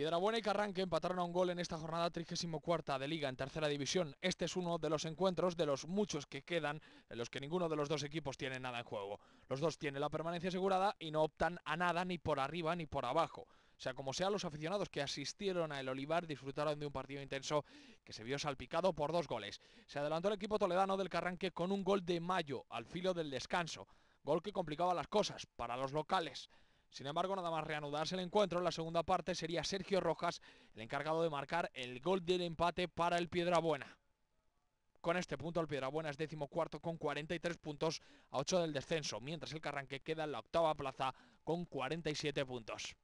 Piedrabuena y Carranque empataron a un gol en esta jornada 34 de Liga en Tercera División. Este es uno de los encuentros de los muchos que quedan en los que ninguno de los dos equipos tiene nada en juego. Los dos tienen la permanencia asegurada y no optan a nada ni por arriba ni por abajo. O sea, como sea, los aficionados que asistieron a El Olivar disfrutaron de un partido intenso que se vio salpicado por dos goles. Se adelantó el equipo toledano del Carranque con un gol de mayo al filo del descanso, gol que complicaba las cosas para los locales. Sin embargo, nada más reanudarse el encuentro, la segunda parte sería Sergio Rojas el encargado de marcar el gol del empate para el Piedrabuena. Con este punto el Piedrabuena es décimo cuarto con 43 puntos a 8 del descenso, mientras el Carranque queda en la octava plaza con 47 puntos.